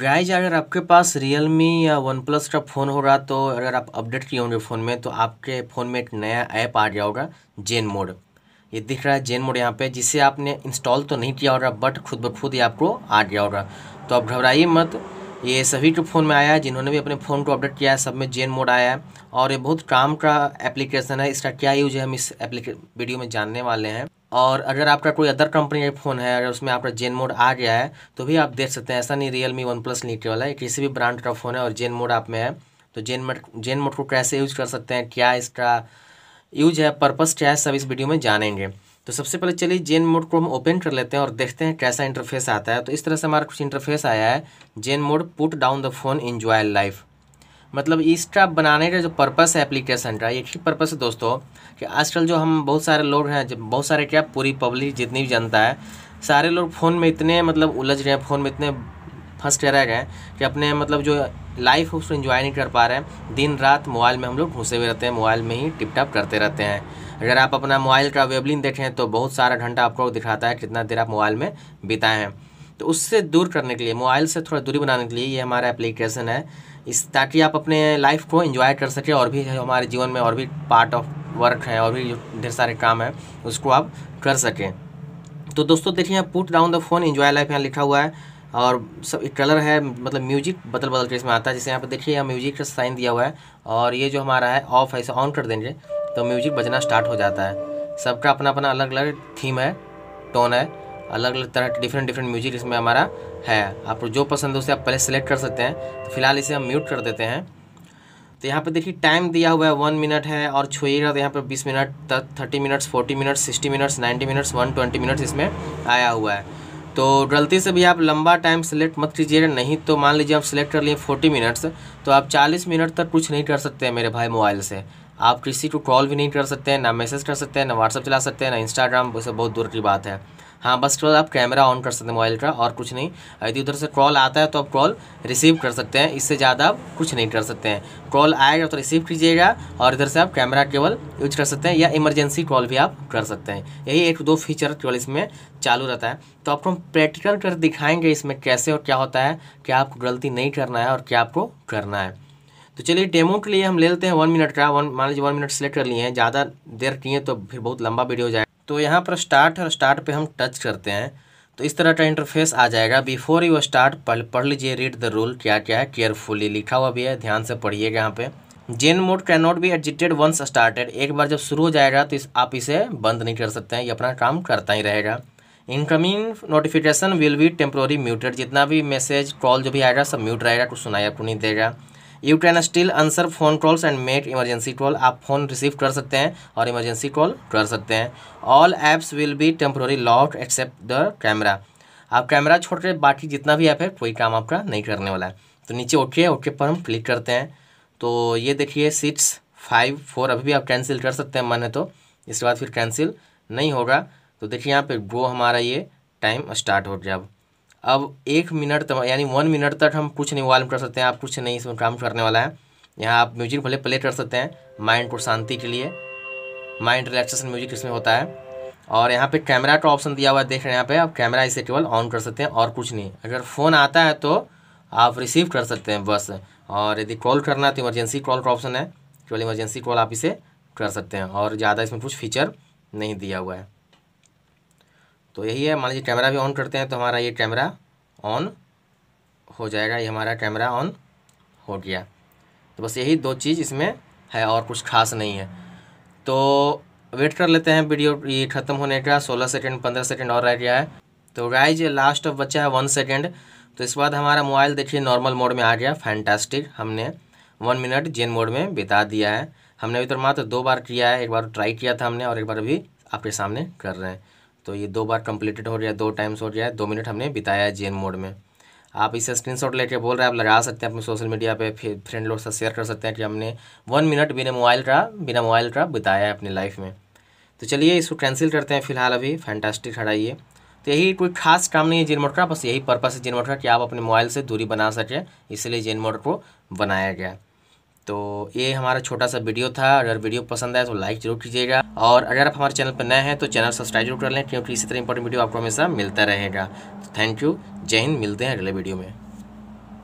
guys अगर आपके पास real me या वन प्लस का फ़ोन होगा तो अगर आप अपडेट किए होंगे फ़ोन में तो आपके फ़ोन में एक नया ऐप आ गया होगा जेन मोड ये दिख रहा है जेन मोड यहाँ पे जिसे आपने इंस्टॉल तो नहीं किया होगा बट खुद ब खुद ये आपको आ गया होगा तो आप घबराइए मत ये सभी के फ़ोन में आया है जिन्होंने भी अपने फ़ोन को अपडेट किया है सब में जेन मोड आया है और ये बहुत काम का एप्लीकेशन है इसका क्या यूज है हम इस एप्लीके वीडियो में जानने वाले हैं और अगर आपका कोई अदर कंपनी का फ़ोन है अगर उसमें आपका जेन मोड आ गया है तो भी आप देख सकते हैं ऐसा नहीं रियल मी वन प्लस नीचे वाला है किसी भी ब्रांड का फ़ोन है और जेन मोड आप में है तो जेन मोड जेन मोड को कैसे यूज कर सकते हैं क्या इसका यूज है पर्पस क्या है सब इस वीडियो में जानेंगे तो सबसे पहले चलिए जेन मोड को हम ओपन कर लेते हैं और देखते हैं कैसा इंटरफेस आता है तो इस तरह से हमारा कुछ इंटरफेस आया है zen mode put down the phone enjoy life मतलब इसका बनाने का जो पर्पस है एप्लीकेशन का एक ही पर्पस है दोस्तों कि आजकल जो हम बहुत सारे लोग हैं जब बहुत सारे क्या पूरी पब्लिक जितनी भी जनता है सारे लोग फ़ोन में इतने मतलब उलझ रहे हैं फ़ोन में इतने फंस के रह गए हैं कि अपने मतलब जो लाइफ है उसको इन्जॉय नहीं कर पा रहे हैं दिन रात मोबाइल में हम लोग घुसे हुए रहते हैं मोबाइल में ही टिप टाप करते रहते हैं अगर आप अपना मोबाइल का वेबलिन देखें तो बहुत सारा घंटा आपको दिखाता है कितना देर आप मोबाइल में बिताए हैं तो उससे दूर करने के लिए मोबाइल से थोड़ा दूरी बनाने के लिए ये हमारा एप्लीकेशन है इस ताकि आप अपने लाइफ को एंजॉय कर सकें और भी हमारे जीवन में और भी पार्ट ऑफ वर्क है और भी ढेर सारे काम है उसको आप कर सकें तो दोस्तों देखिए यहाँ put down the phone enjoy life यहाँ लिखा हुआ है और सब एक कलर है मतलब म्यूजिक बदल बदल के इसमें आता है जैसे यहाँ पर देखिए यहाँ म्यूजिक का साइन दिया हुआ है और ये जो हमारा है ऑफ है इसे ऑन कर देंगे तो म्यूजिक बजना स्टार्ट हो जाता है सबका अपना अपना अलग अलग थीम है टोन है अलग अलग तरह के डिफरेंट डिफरेंट म्यूजिक इसमें हमारा है आपको जो पसंद है उसे आप पहले सेलेक्ट कर सकते हैं तो फिलहाल इसे हम म्यूट कर देते हैं तो यहाँ पे देखिए टाइम दिया हुआ है वन मिनट है और छुएगा तो यहाँ पर बीस मिनट तक thirty minutes forty minutes sixty minutes ninety minutes one twenty minutes इसमें आया हुआ है तो गलती से भी आप लंबा टाइम सेलेक्ट मत कीजिएगा नहीं तो मान लीजिए आप सेलेक्ट कर लिए फोर्टी मिनट्स तो आप चालीस मिनट तक कुछ नहीं कर सकते हैं मेरे भाई मोबाइल से आप किसी को कॉल भी नहीं कर सकते हैं ना मैसेज कर सकते हैं ना व्हाट्सअप चला सकते हैं ना इंस्टाग्राम वैसे बहुत दूर की बात है हाँ बस केवल आप कैमरा ऑन कर सकते हैं मोबाइल का और कुछ नहीं यदि उधर से कॉल आता है तो आप कॉल रिसीव कर सकते हैं इससे ज़्यादा आप कुछ नहीं कर सकते हैं कॉल आएगा तो रिसीव कीजिएगा और इधर से आप कैमरा केवल यूज कर सकते हैं या इमरजेंसी कॉल भी आप कर सकते हैं यही एक दो फीचर केवल इसमें चालू रहता है तो आपको हम प्रैक्टिकल कर दिखाएंगे इसमें कैसे और क्या होता है क्या आपको गलती नहीं करना है और क्या आपको करना है तो चलिए डेमो के लिए हम ले लेते हैं वन मिनट का वन मान लीजिए वन मिनट सेलेक्ट कर लिए हैं ज़्यादा देर किए तो फिर बहुत लंबा वीडियो हो जाएगा तो यहाँ पर स्टार्ट और स्टार्ट पे हम टच करते हैं तो इस तरह का इंटरफेस आ जाएगा बिफोर यू स्टार्ट पढ़ लीजिए रीड द रूल क्या क्या है केयरफुली लिखा हुआ भी है ध्यान से पढ़िएगा यहाँ पे zen mode cannot be एडजिटेड वंस स्टार्टेड एक बार जब शुरू हो जाएगा तो इस आप इसे बंद नहीं कर सकते हैं ये अपना काम करता ही रहेगा incoming notification will be temporary muted जितना भी मैसेज कॉल जो भी आएगा सब म्यूट रहेगा कुछ सुनाई आपको नहीं देगा you can still answer phone calls and make emergency call आप फ़ोन रिसीव कर सकते हैं और इमरजेंसी कॉल कर सकते हैं all apps will be temporary lock except the camera आप कैमरा छोड़ कर बाकी जितना भी ऐप है कोई काम आपका नहीं करने वाला है तो नीचे ओके ओके पर हम क्लिक करते हैं तो ये देखिए सिक्स फाइव फोर अभी भी आप कैंसिल कर सकते हैं माने तो इसके बाद फिर कैंसिल नहीं होगा तो देखिए यहाँ पे गो हमारा ये टाइम स्टार्ट हो गया अब अब एक मिनट तक यानी वन मिनट तक हम कुछ नहीं वॉल्यूम कर सकते हैं आप कुछ नहीं इसमें काम करने वाला है यहाँ आप म्यूजिक भले प्ले कर सकते हैं माइंड को शांति के लिए माइंड रिलैक्सेशन म्यूजिक इसमें होता है और यहाँ पे कैमरा का ऑप्शन दिया हुआ है देख रहे हैं यहाँ पे आप कैमरा इसे केवल ऑन कर सकते हैं और कुछ नहीं अगर फ़ोन आता है तो आप रिसीव कर सकते हैं बस और यदि कॉल करना है तो इमरजेंसी कॉल का ऑप्शन है केवल इमरजेंसी कॉल आप इसे कर सकते हैं और ज़्यादा इसमें कुछ फीचर नहीं दिया हुआ है तो यही है मान लीजिए कैमरा भी ऑन करते हैं तो हमारा ये कैमरा ऑन हो जाएगा ये हमारा कैमरा ऑन हो गया तो बस यही दो चीज़ इसमें है और कुछ खास नहीं है तो वेट कर लेते हैं वीडियो ये ख़त्म होने का सोलह सेकेंड पंद्रह सेकेंड और रह गया है तो गाइज लास्ट ऑफ बच्चा है वन सेकेंड तो इसके बाद हमारा मोबाइल देखिए नॉर्मल मोड में आ गया फैंटास्टिक हमने वन मिनट जेन मोड में बिता दिया है हमने अभी तो मात्र दो बार किया है एक बार ट्राई किया था हमने और एक बार अभी आपके सामने कर रहे हैं तो ये दो बार कंप्लीटेड हो गया दो टाइम्स हो गया दो मिनट हमने बिताया है जेन मोड में आप इसे स्क्रीनशॉट लेके बोल रहे हैं आप लगा सकते हैं अपने सोशल मीडिया पे फिर फ्रेंड लोग से शेयर कर सकते हैं कि हमने वन मिनट बिना मोबाइल का बिना मोबाइल का बिताया है अपनी लाइफ में तो चलिए इसको कैंसिल करते हैं फिलहाल अभी फैंटास्टिक हटा ये तो यही कोई खास काम नहीं है जेन मोड का बस यही पर्पज़ है जेन मोड का कि आप अपने मोबाइल से दूरी बना सकें इसलिए जेन मोड को बनाया गया है तो ये हमारा छोटा सा वीडियो था अगर वीडियो पसंद आए तो लाइक जरूर कीजिएगा और अगर आप हमारे चैनल पर नए हैं तो चैनल सब्सक्राइब जरूर कर लें क्योंकि इसी तरह इंपॉर्टेंट वीडियो आपको हमेशा मिलता रहेगा थैंक तो यू जय हिंद मिलते हैं अगले वीडियो में